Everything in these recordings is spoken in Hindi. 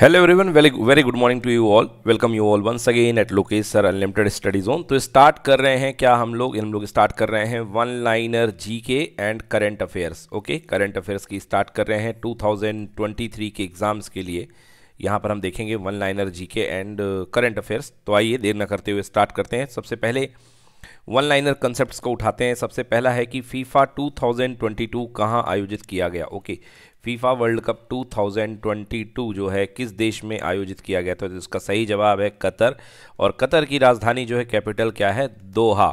Hello everyone very very good morning to you all welcome you all once again at Lokesh sir unlimited study zone तो स्टार्ट कर रहे हैं क्या हम लोग हम लोग स्टार्ट कर रहे हैं one liner G K and current affairs okay current affairs की स्टार्ट कर रहे हैं 2023 के एग्ज़ाम्स के लिए यहाँ पर हम देखेंगे one liner G K and current affairs तो आइए देर न करते हुए स्टार्ट करते हैं सबसे पहले वन लाइनर कंसेप्ट को उठाते हैं सबसे पहला है कि फीफा टू थाउजेंड आयोजित किया गया okay okay. FIFA World Cup 2022 जो है किस देश में आयोजित किया गया था तो इसका सही जवाब है कतर और कतर की राजधानी जो है कैपिटल क्या है दोहा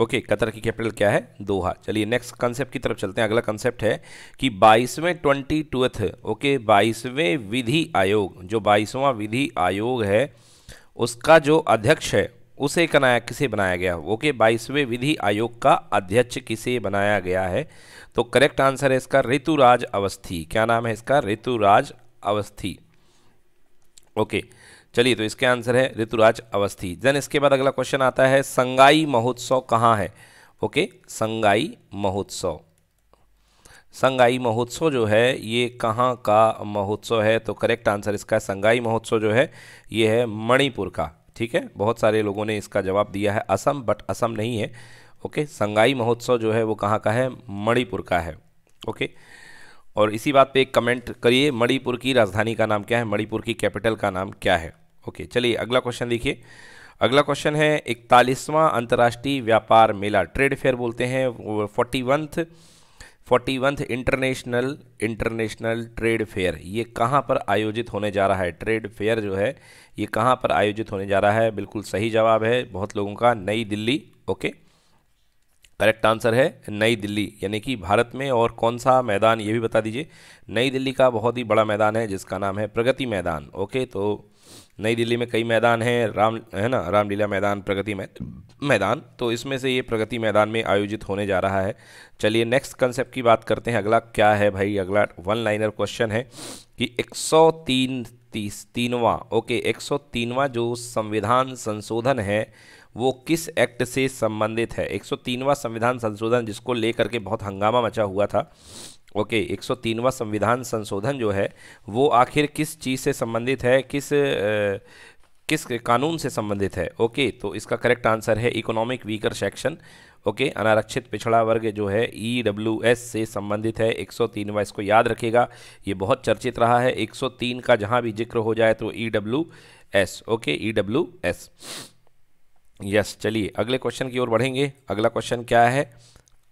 ओके okay, कतर की कैपिटल क्या है दोहा चलिए नेक्स्ट कंसेप्ट की तरफ चलते हैं अगला कंसेप्ट है कि बाईसवें ट्वेंटी टूथ ओके बाईसवें विधि आयोग जो बाईसवां विधि आयोग है उसका जो अध्यक्ष है उसे कनाया किसे बनाया गया ओके बाईसवें विधि आयोग का अध्यक्ष किसे बनाया गया है तो करेक्ट आंसर है इसका ऋतुराज अवस्थी क्या नाम है इसका ऋतुराज अवस्थी ओके चलिए तो इसके आंसर है ऋतुराज अवस्थी देन इसके बाद अगला क्वेश्चन आता है संगाई महोत्सव कहाँ है ओके संगाई महोत्सव संगाई महोत्सव जो है ये कहाँ का महोत्सव है तो करेक्ट आंसर इसका संगाई महोत्सव जो है ये है मणिपुर का ठीक है बहुत सारे लोगों ने इसका जवाब दिया है असम बट असम नहीं है ओके संगाई महोत्सव जो है वो कहाँ का है मणिपुर का है ओके और इसी बात पे एक कमेंट करिए मणिपुर की राजधानी का नाम क्या है मणिपुर की कैपिटल का नाम क्या है ओके चलिए अगला क्वेश्चन देखिए अगला क्वेश्चन है इकतालीसवां अंतर्राष्ट्रीय व्यापार मेला ट्रेड फेयर बोलते हैं forty oneth forty oneth international international trade fair ये कहाँ पर आयोजित होने जा रहा है ट्रेड फेयर जो है ये कहाँ पर आयोजित होने जा रहा है बिल्कुल सही जवाब है बहुत लोगों का New Delhi okay okay? Correct answer है नई दिल्ली यानी कि भारत में और कौन सा मैदान ये भी बता दीजिए नई दिल्ली का बहुत ही बड़ा मैदान है जिसका नाम है प्रगति मैदान ओके तो नई दिल्ली में कई मैदान हैं राम है ना रामलीला मैदान प्रगति मैदान तो इसमें से ये प्रगति मैदान में आयोजित होने जा रहा है चलिए नेक्स्ट कंसेप्ट की बात करते हैं अगला क्या है भाई अगला वन लाइनर क्वेश्चन है कि तीन तीस तीनवा ओके तीनवा जो संविधान संशोधन है वो किस एक्ट से संबंधित है 103वां संविधान संशोधन जिसको लेकर के बहुत हंगामा मचा हुआ था ओके okay, 103वां संविधान संशोधन जो है वो आखिर किस चीज़ से संबंधित है किस आ, किस कानून से संबंधित है ओके तो इसका करेक्ट आंसर है economic weaker section okay okay, अनारक्षित पिछड़ा वर्ग जो है ई डब्ल्यू एस से संबंधित है 103 वा इसको याद रखेगा ये बहुत चर्चित रहा है 103 का जहाँ भी जिक्र हो जाए तो E e S okay E W S yes चलिए अगले क्वेश्चन की ओर बढ़ेंगे अगला क्वेश्चन क्या है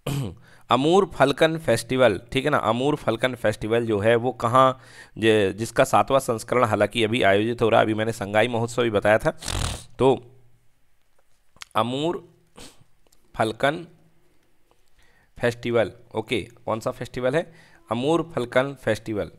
अमूर फलकन फेस्टिवल ठीक है ना अमूर फलकन फेस्टिवल जो है वो कहाँ जिसका सातवां संस्करण हालांकि अभी आयोजित हो रहा है अभी मैंने संगाई महोत्सव भी बताया था तो अमूर फलकन फेस्टिवल ओके कौन सा फेस्टिवल है अमूर फलकन फेस्टिवल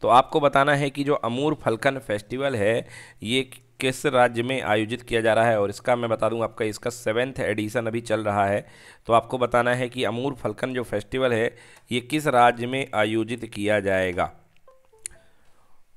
तो आपको बताना है कि जो अमूर फलकन फेस्टिवल है ये किस राज्य में आयोजित किया जा रहा है और इसका मैं बता दूं आपका इसका सेवेंथ एडिशन अभी चल रहा है तो आपको बताना है कि अमूर फलकन जो फेस्टिवल है ये किस राज्य में आयोजित किया जाएगा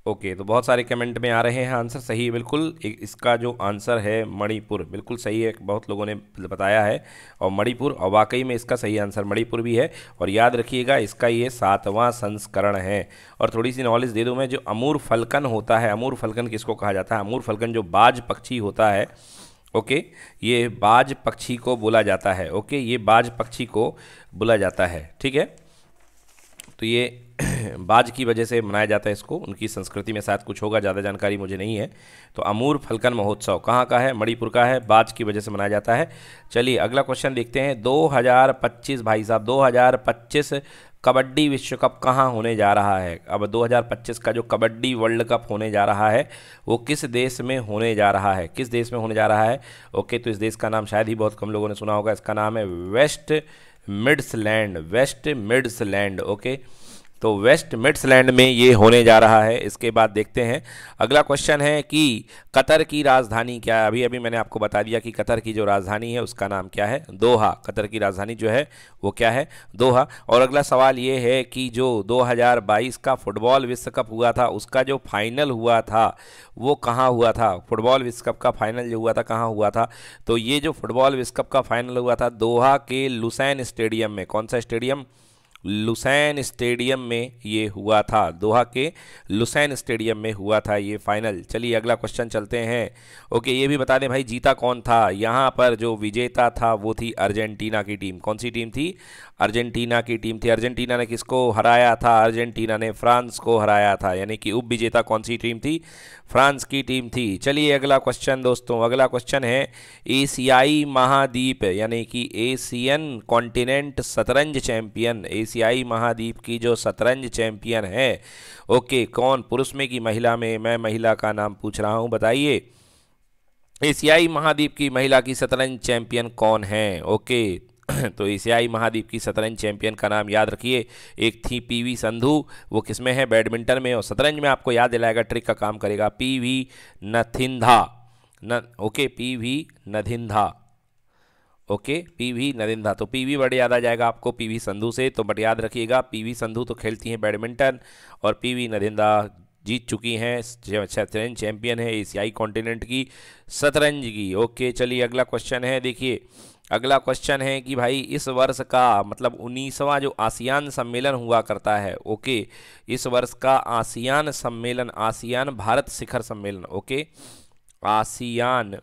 ओके तो बहुत सारे कमेंट में आ रहे हैं आंसर सही है बिल्कुल इसका जो आंसर है मणिपुर बिल्कुल सही है बहुत लोगों ने बताया है और मणिपुर और वाकई में इसका सही आंसर मणिपुर भी है और याद रखिएगा इसका ये सातवां संस्करण है और थोड़ी सी नॉलेज दे दूँ मैं जो अमूर फलकन होता है अमूर फलकन किसको कहा जाता है अमूर फलकन जो बाज पक्षी होता है ओके ये बाज पक्षी को बोला जाता है ओके ये बाज पक्षी को बोला जाता है ठीक है तो ये बाज की वजह से मनाया जाता है इसको उनकी संस्कृति में शायद कुछ होगा ज़्यादा जानकारी मुझे नहीं है तो अमूर फलकन महोत्सव कहाँ का है मणिपुर का है बाज की वजह से मनाया जाता है चलिए अगला क्वेश्चन देखते हैं 2025 भाई साहब 2025 कबड्डी विश्व कप कहाँ होने जा रहा है अब 2025 का जो कबड्डी वर्ल्ड कप होने जा रहा है वो किस देश में होने जा रहा है किस देश में होने जा रहा है ओके तो इस देश का नाम शायद ही बहुत कम लोगों ने सुना होगा इसका नाम है West Midlands West Midlands okay okay? तो वेस्ट मिड्सलैंड में ये होने जा रहा है इसके बाद देखते हैं अगला क्वेश्चन है कि कतर की राजधानी क्या है अभी अभी मैंने आपको बता दिया कि कतर की जो राजधानी है उसका नाम क्या है दोहा कतर की राजधानी जो है वो क्या है दोहा और अगला सवाल ये है कि जो 2022 का फुटबॉल विश्व कप हुआ था उसका जो फाइनल हुआ था वो कहाँ हुआ था फुटबॉल विश्व कप का फाइनल जो हुआ था कहाँ हुआ था तो ये जो फुटबॉल विश्व कप का फाइनल हुआ था दोहा के लुसैन स्टेडियम में कौन सा स्टेडियम लुसैन स्टेडियम में ये हुआ था दोहा के लुसैन स्टेडियम में हुआ था ये फाइनल चलिए अगला क्वेश्चन चलते हैं ओके ये भी बता दें भाई जीता कौन था यहाँ पर जो विजेता था वो थी अर्जेंटीना की टीम कौन सी टीम थी अर्जेंटीना की टीम थी अर्जेंटीना ने किसको हराया था अर्जेंटीना ने फ्रांस को हराया था यानी कि उप विजेता कौन सी टीम थी फ्रांस की टीम थी चलिए अगला क्वेश्चन दोस्तों अगला क्वेश्चन है एशियाई महाद्वीप यानी कि एशियन कॉन्टिनेंट शतरंज चैंपियन एशियाई महाद्वीप की जो शतरंज चैंपियन है ओके कौन पुरुष में की महिला में मैं महिला का नाम पूछ रहा हूँ बताइए एशियाई महाद्वीप की महिला की शतरंज चैंपियन कौन है ओके तो एशियाई महाद्वीप की शतरंज चैंपियन का नाम याद रखिए एक थी पीवी संधू वो किसमें है बैडमिंटन में और शतरंज में आपको याद दिलाएगा ट्रिक का काम करेगा पीवी वी नथिंधा न ओके पीवी वी नथिंधा ओके पीवी नरेंद्र तो पीवी बड़े याद आ जाएगा आपको पीवी संधु से तो बट याद रखिएगा पीवी संधु तो खेलती हैं बैडमिंटन और पीवी नरेंद्र जीत चुकी हैं शतरंज चैंपियन है एशियाई कॉन्टिनेंट की शतरंज की ओके चलिए अगला क्वेश्चन है देखिए अगला क्वेश्चन है कि भाई इस वर्ष का मतलब उन्नीसवां जो आसियान सम्मेलन हुआ करता है ओके इस वर्ष का आसियान सम्मेलन आसियान भारत शिखर सम्मेलन ओके आसियान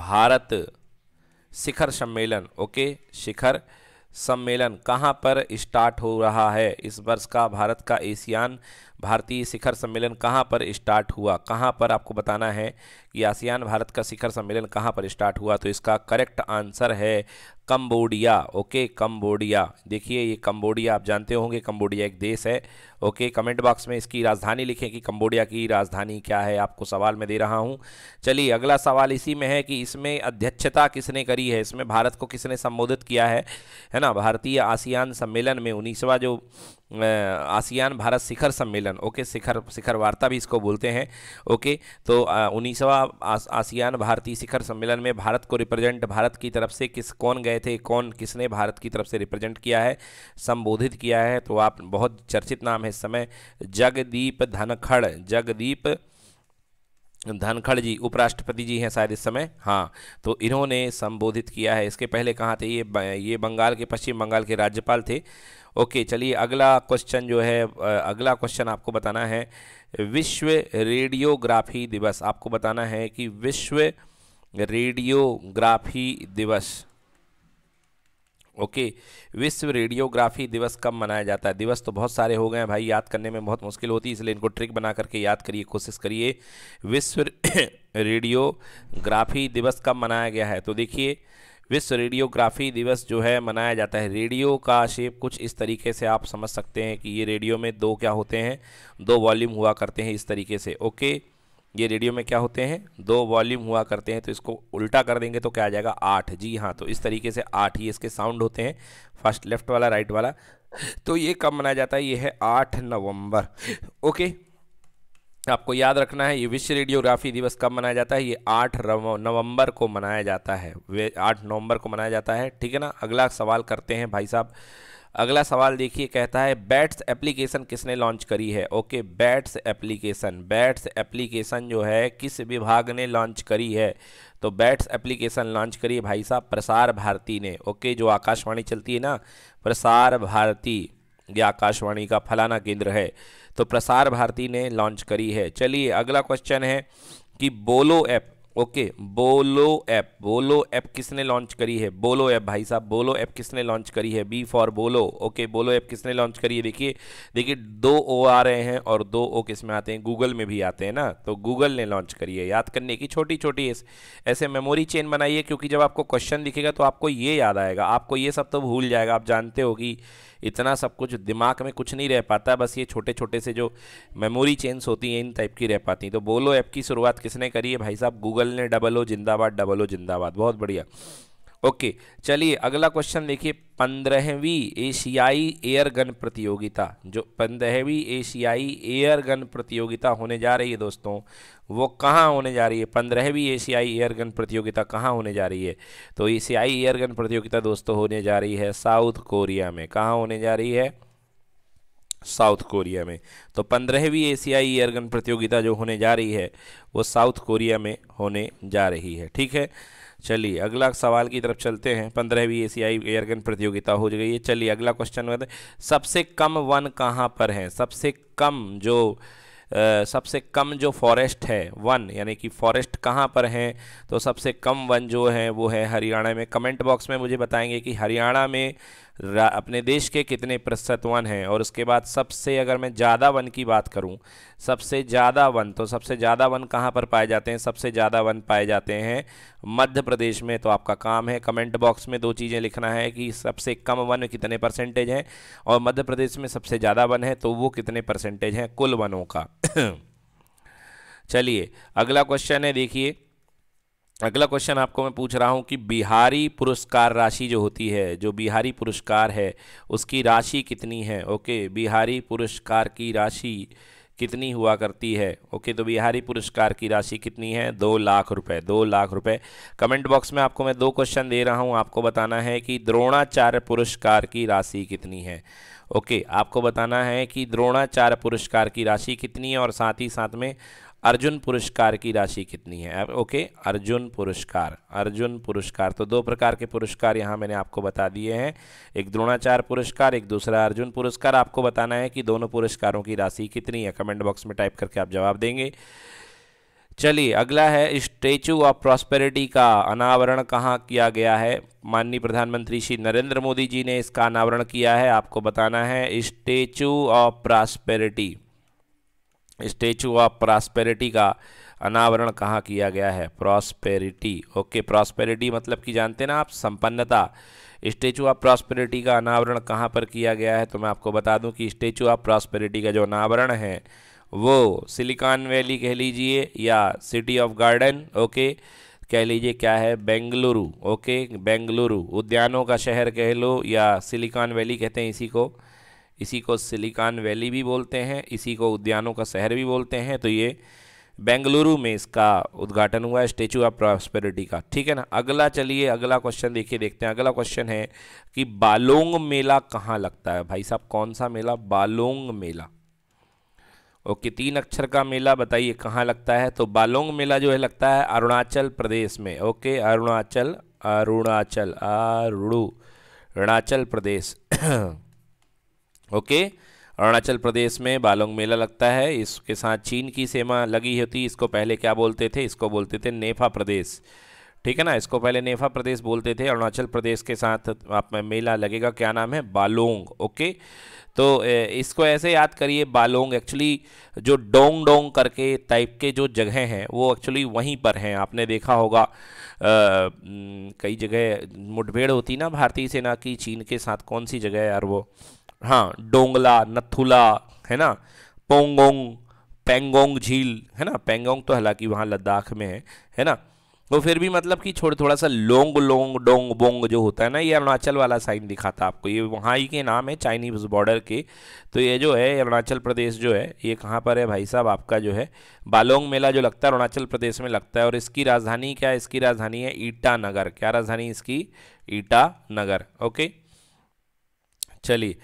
भारत शिखर सम्मेलन ओके शिखर सम्मेलन कहाँ पर स्टार्ट हो रहा है इस वर्ष का भारत का एशियान भारतीय शिखर सम्मेलन कहाँ पर स्टार्ट हुआ कहाँ पर आपको बताना है कि आसियान भारत का शिखर सम्मेलन कहाँ पर स्टार्ट हुआ तो इसका करेक्ट आंसर है कम्बोडिया ओके कम्बोडिया देखिए ये कम्बोडिया आप जानते होंगे कम्बोडिया एक देश है ओके कमेंट बॉक्स में इसकी राजधानी लिखें कि कम्बोडिया की राजधानी क्या है आपको सवाल मैं दे रहा हूँ चलिए अगला सवाल इसी में है कि इसमें अध्यक्षता किसने करी है इसमें भारत को किसने संबोधित किया है है ना भारतीय आसियान सम्मेलन में उन्नीसवा जो आसियान भारत शिखर सम्मेलन ओके शिखर शिखर वार्ता भी इसको बोलते हैं ओके तो उन्नीसवा आसियान भारतीय शिखर सम्मेलन में भारत को रिप्रेजेंट भारत की तरफ से किस कौन गए थे कौन किसने भारत की तरफ से रिप्रेजेंट किया है संबोधित किया है तो आप बहुत चर्चित नाम है इस समय जगदीप धनखड़ जगदीप धनखड़ जी उपराष्ट्रपति जी हैं शायद इस समय हाँ तो इन्होंने संबोधित किया है इसके पहले कहाँ थे ये ये बंगाल के पश्चिम बंगाल के राज्यपाल थे ओके चलिए अगला क्वेश्चन जो है अगला क्वेश्चन आपको बताना है विश्व रेडियोग्राफी दिवस आपको बताना है कि विश्व रेडियोग्राफी दिवस ओके विश्व रेडियोग्राफी दिवस कब मनाया जाता है दिवस तो बहुत सारे हो गए हैं भाई याद करने में बहुत मुश्किल होती है इसलिए इनको ट्रिक बना करके याद करिए कोशिश करिए विश्व रेडियोग्राफी दिवस कब मनाया गया है तो देखिए विश्व रेडियोग्राफी दिवस जो है मनाया जाता है रेडियो का शेप कुछ इस तरीके से आप समझ सकते हैं कि ये रेडियो में दो क्या होते हैं दो वॉल्यूम हुआ करते हैं इस तरीके से ओके okay. ये रेडियो में क्या होते हैं दो वॉल्यूम हुआ करते हैं तो इसको उल्टा कर देंगे तो क्या आ जाएगा आठ जी हाँ तो इस तरीके से आठ ही इसके साउंड होते हैं फर्स्ट लेफ्ट वाला राइट वाला तो ये कब मनाया जाता है ये है आठ नवंबर ओके आपको याद रखना है ये विश्व रेडियोग्राफी दिवस कब मनाया जाता है ये आठ नवंबर को मनाया जाता है वे आठ नवंबर को मनाया जाता है ठीक है ना अगला सवाल करते हैं भाई साहब अगला सवाल देखिए कहता है बैट्स एप्लीकेशन किसने लॉन्च करी है okay bats application bats application जो है किस विभाग ने लॉन्च करी है तो बैट्स एप्लीकेशन लॉन्च करी है भाई साहब प्रसार भारती ने ओके जो आकाशवाणी चलती है ना प्रसार भारती यह आकाशवाणी का फलाना केंद्र है तो प्रसार भारती ने लॉन्च करी है चलिए अगला क्वेश्चन है कि Bolo app okay Bolo app Bolo app किसने लॉन्च करी है बोलो ऐप भाई साहब बोलो ऐप किसने लॉन्च करी है B for Bolo okay Bolo app किसने लॉन्च करी है देखिए देखिए दो ओ आ रहे हैं और दो ओ किस में आते हैं गूगल में भी आते हैं ना तो गूगल ने लॉन्च करी है याद करने की छोटी छोटी ऐसे मेमोरी चेन बनाइए क्योंकि जब आपको क्वेश्चन दिखेगा तो आपको ये याद आएगा आपको ये सब तो भूल जाएगा आप जानते हो कि इतना सब कुछ दिमाग में कुछ नहीं रह पाता बस ये छोटे छोटे से जो मेमोरी चेंज होती हैं इन टाइप की रह पाती हैं तो बोलो ऐप की शुरुआत किसने करी है भाई साहब गूगल ने डबल ओ जिंदाबाद डबल ओ जिंदाबाद बहुत बढ़िया ओके चलिए अगला क्वेश्चन देखिए पंद्रहवीं एशियाई एयर गन प्रतियोगिता जो पंद्रहवीं एशियाई एयर गन प्रतियोगिता होने जा रही है दोस्तों वो कहाँ होने जा रही है पंद्रहवीं एशियाई एयर गन प्रतियोगिता कहाँ होने जा रही है तो एशियाई एयर गन प्रतियोगिता दोस्तों होने जा रही है साउथ कोरिया में कहाँ होने जा रही है साउथ कोरिया में तो पंद्रहवीं एशियाई एयरगन प्रतियोगिता जो होने जा रही है वो साउथ कोरिया में होने जा रही है ठीक है चलिए अगला सवाल की तरफ चलते हैं पंद्रहवीं एशियाई एयरगन प्रतियोगिता हो गई है चलिए अगला क्वेश्चन में सबसे कम वन कहाँ पर है सबसे कम जो आ, सबसे कम जो फॉरेस्ट है वन यानी कि फॉरेस्ट कहाँ पर हैं तो सबसे कम वन जो है वो है हरियाणा में कमेंट बॉक्स में मुझे बताएंगे कि हरियाणा में अपने देश के कितने प्रतिशत वन हैं और उसके बाद सबसे अगर मैं ज़्यादा वन की बात करूं सबसे ज़्यादा वन तो सबसे ज़्यादा वन कहां पर पाए जाते हैं सबसे ज़्यादा वन पाए जाते हैं मध्य प्रदेश में तो आपका काम है कमेंट बॉक्स में दो चीज़ें लिखना है कि सबसे कम वन कितने परसेंटेज हैं और मध्य प्रदेश में सबसे ज़्यादा वन है तो वो कितने परसेंटेज हैं कुल वनों का चलिए अगला क्वेश्चन है देखिए अगला क्वेश्चन आपको मैं पूछ रहा हूँ कि बिहारी पुरस्कार राशि जो होती है जो बिहारी पुरस्कार है उसकी राशि कितनी है ओके बिहारी पुरस्कार की राशि कितनी हुआ करती है ओके तो बिहारी पुरस्कार की राशि कितनी है दो लाख रुपए दो लाख रुपए कमेंट बॉक्स में आपको मैं दो क्वेश्चन दे रहा हूँ आपको बताना है कि द्रोणाचार्य पुरस्कार की राशि कितनी है ओके आपको बताना है कि द्रोणाचार्य पुरस्कार की राशि कितनी है और साथ ही साथ में अर्जुन पुरस्कार की राशि कितनी है ओके अर्जुन पुरस्कार अर्जुन पुरस्कार तो दो प्रकार के पुरस्कार यहाँ मैंने आपको बता दिए हैं एक द्रोणाचार पुरस्कार एक दूसरा अर्जुन पुरस्कार आपको बताना है कि दोनों पुरस्कारों की राशि कितनी है कमेंट बॉक्स में टाइप करके आप जवाब देंगे चलिए अगला है स्टेचू ऑफ प्रॉस्पेरिटी का अनावरण कहाँ किया गया है माननीय प्रधानमंत्री श्री नरेंद्र मोदी जी ने इसका अनावरण किया है आपको बताना है statue of prosperity statue of prosperity का अनावरण कहाँ किया गया है प्रॉस्पेरिटी ओके प्रॉस्पेरिटी मतलब कि जानते ना आप संपन्नता स्टेचू ऑफ प्रॉस्पेरिटी का अनावरण कहाँ पर किया गया है तो मैं आपको बता दूं कि स्टेचू ऑफ प्रॉस्पेरिटी का जो अनावरण है वो सिलिकॉन वैली कह लीजिए या सिटी ऑफ गार्डन ओके कह लीजिए क्या है बेंगलुरु ओके बेंगलुरु उद्यानों का शहर कह लो या सिलिकॉन वैली कहते हैं इसी को इसी को सिलिकॉन वैली भी बोलते हैं इसी को उद्यानों का शहर भी बोलते हैं तो ये बेंगलुरु में इसका उद्घाटन हुआ है स्टेचू ऑफ प्रॉस्पेरिटी का ठीक है ना अगला चलिए अगला क्वेश्चन देखिए देखते हैं अगला क्वेश्चन है कि बालोंग मेला कहाँ लगता है भाई साहब कौन सा मेला बालोंग मेला ओके तीन अक्षर का मेला बताइए कहाँ लगता है तो बालोंग मेला जो है लगता है अरुणाचल प्रदेश में ओके अरुणाचल अरुणाचल अरुणाचल प्रदेश ओके अरुणाचल प्रदेश में बालोंग मेला लगता है इसके साथ चीन की सीमा लगी होती इसको पहले क्या बोलते थे इसको बोलते थे नेफा प्रदेश ठीक है ना इसको पहले नेफा प्रदेश बोलते थे अरुणाचल प्रदेश के साथ आप में मेला लगेगा क्या नाम है बालोंग ओके तो इसको ऐसे याद करिए बालोंग एक्चुअली जो डोंग डोंग करके टाइप के जो जगह हैं वो एक्चुअली वहीं पर हैं आपने देखा होगा आ, कई जगह मुठभेड़ होती ना भारतीय सेना की चीन के साथ कौन सी जगह है यार वो हाँ डोंगला नथुला है ना पोंगोंग पेंगोंग झील है ना पेंगोंग तो हालांकि वहाँ लद्दाख में है है ना वो फिर भी मतलब कि छोड़ थोड़ा सा लोंग लोंग डोंग बोंग जो होता है ना ये अरुणाचल वाला साइन दिखाता आपको ये वहाँ ही के नाम है चाइनीज बॉर्डर के तो ये जो है अरुणाचल प्रदेश जो है ये कहाँ पर है भाई साहब आपका जो है बालोंग मेला जो लगता है अरुणाचल प्रदेश में लगता है और इसकी राजधानी क्या है इसकी राजधानी है ईटानगर क्या राजधानी इसकी ईटानगर ओके चलिए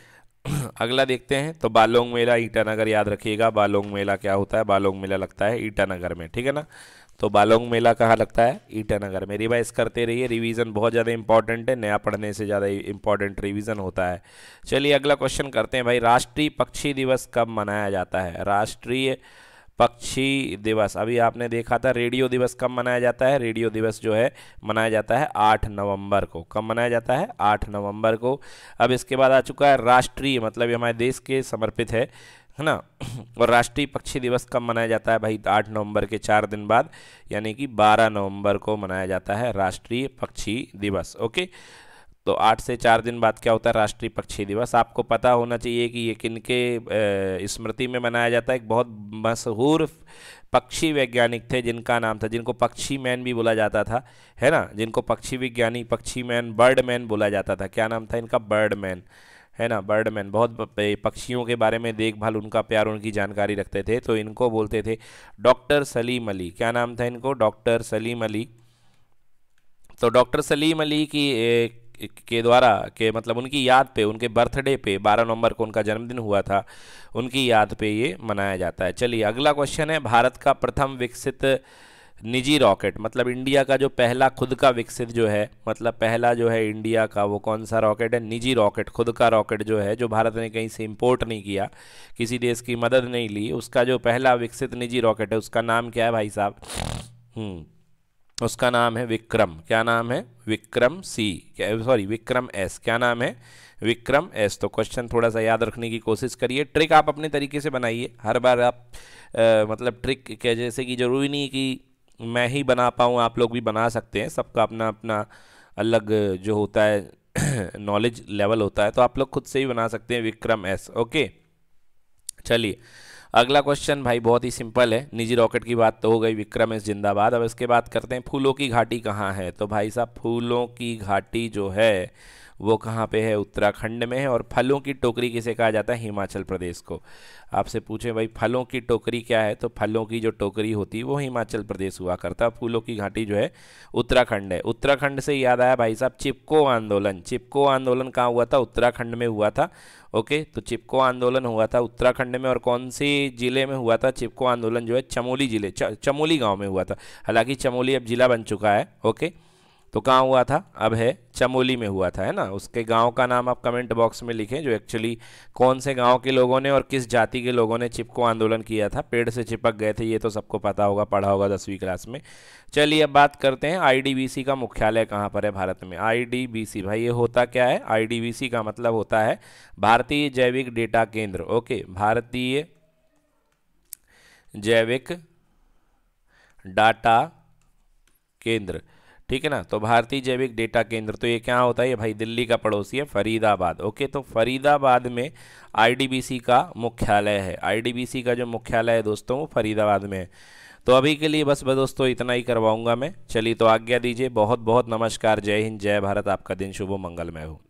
अगला देखते हैं तो बालोंग मेला ईटानगर याद रखिएगा बालोंग मेला क्या होता है बालोंग मेला लगता है ईटानगर में ठीक है ना तो बालोंग मेला कहाँ लगता है ईटानगर में रिवाइज करते रहिए रिवीजन बहुत ज़्यादा इंपॉर्टेंट है नया पढ़ने से ज़्यादा इंपॉर्टेंट रिवीजन होता है चलिए अगला क्वेश्चन करते हैं भाई राष्ट्रीय पक्षी दिवस कब मनाया जाता है राष्ट्रीय पक्षी दिवस अभी आपने देखा था रेडियो दिवस कब मनाया जाता है रेडियो दिवस जो है मनाया जाता है आठ नवंबर को कब मनाया जाता है आठ नवंबर को अब इसके बाद आ चुका है राष्ट्रीय मतलब ये हमारे देश के समर्पित है है ना और राष्ट्रीय पक्षी दिवस कब मनाया जाता है भाई आठ नवंबर के चार दिन बाद यानी कि बारह नवंबर को मनाया जाता है राष्ट्रीय पक्षी दिवस ओके तो आठ से चार दिन बाद क्या होता है राष्ट्रीय पक्षी दिवस आपको पता होना चाहिए कि ये किनके स्मृति में मनाया जाता है एक बहुत मशहूर पक्षी वैज्ञानिक थे जिनका नाम था जिनको पक्षी मैन भी बोला जाता था है ना जिनको पक्षी विज्ञानी पक्षी मैन बर्ड मैन बोला जाता था क्या नाम था इनका बर्ड मैन है ना बर्ड मैन बहुत पक्षियों के बारे में देखभाल उनका प्यार उनकी जानकारी रखते थे तो इनको बोलते थे डॉक्टर सलीम अली क्या नाम था इनको डॉक्टर सलीम अली तो डॉक्टर सलीम अली की के द्वारा के मतलब उनकी याद पे उनके बर्थडे पे 12 नवंबर को उनका जन्मदिन हुआ था उनकी याद पे ये मनाया जाता है चलिए अगला क्वेश्चन है भारत का प्रथम विकसित निजी रॉकेट मतलब इंडिया का जो पहला खुद का विकसित जो है मतलब पहला जो है इंडिया का वो कौन सा रॉकेट है निजी रॉकेट खुद का रॉकेट जो है जो भारत ने कहीं से इंपोर्ट नहीं किया किसी देश की मदद नहीं ली उसका जो पहला विकसित निजी रॉकेट है उसका नाम क्या है भाई साहब हम्म। उसका नाम है विक्रम क्या नाम है Vikram C sorry Vikram S क्या नाम है विक्रम एस तो क्वेश्चन थोड़ा सा याद रखने की कोशिश करिए ट्रिक आप अपने तरीके से बनाइए हर बार आप आ, मतलब ट्रिक क्या जैसे कि ज़रूरी नहीं कि मैं ही बना पाऊँ आप लोग भी बना सकते हैं सबका अपना अपना अलग जो होता है नॉलेज लेवल होता है तो आप लोग खुद से ही बना सकते हैं विक्रम एस ओके चलिए अगला क्वेश्चन भाई बहुत ही सिंपल है निजी रॉकेट की बात तो हो गई विक्रम एस जिंदाबाद अब इसके बात करते हैं फूलों की घाटी कहाँ है तो भाई साहब फूलों की घाटी जो है वो कहाँ पे है उत्तराखंड में है और फलों की टोकरी किसे कहा जाता है हिमाचल प्रदेश को आपसे पूछें भाई फलों की टोकरी क्या है तो फलों की जो टोकरी होती है वो हिमाचल प्रदेश हुआ करता फूलों की घाटी जो है उत्तराखंड है उत्तराखंड से याद आया भाई साहब चिपको आंदोलन चिपको आंदोलन कहाँ हुआ था उत्तराखंड में हुआ था ओके तो चिपको आंदोलन हुआ था उत्तराखंड में और कौन से जिले में हुआ था चिपको आंदोलन जो है चमोली जिले चमोली गांव में हुआ था हालांकि चमोली अब जिला बन चुका है ओके तो कहाँ हुआ था अब है चमोली में हुआ था है ना उसके गांव का नाम आप कमेंट बॉक्स में लिखें जो एक्चुअली कौन से गांव के लोगों ने और किस जाति के लोगों ने चिपको आंदोलन किया था पेड़ से चिपक गए थे ये तो सबको पता होगा पढ़ा होगा दसवीं क्लास में चलिए अब बात करते हैं आईडीबीसी का मुख्यालय कहाँ पर है भारत में आई भाई ये होता क्या है आई का मतलब होता है भारतीय जैविक डेटा केंद्र ओके भारतीय जैविक डाटा केंद्र ठीक है ना तो भारतीय जैविक डेटा केंद्र तो ये क्या होता है ये भाई दिल्ली का पड़ोसी है फरीदाबाद ओके तो फरीदाबाद में आईडीबीसी का मुख्यालय है आईडीबीसी का जो मुख्यालय है दोस्तों वो फरीदाबाद में है तो अभी के लिए बस दोस्तों इतना ही करवाऊंगा मैं चलिए तो आज्ञा दीजिए बहुत बहुत नमस्कार जय हिंद जय भारत आपका दिन शुभ मंगलमय हो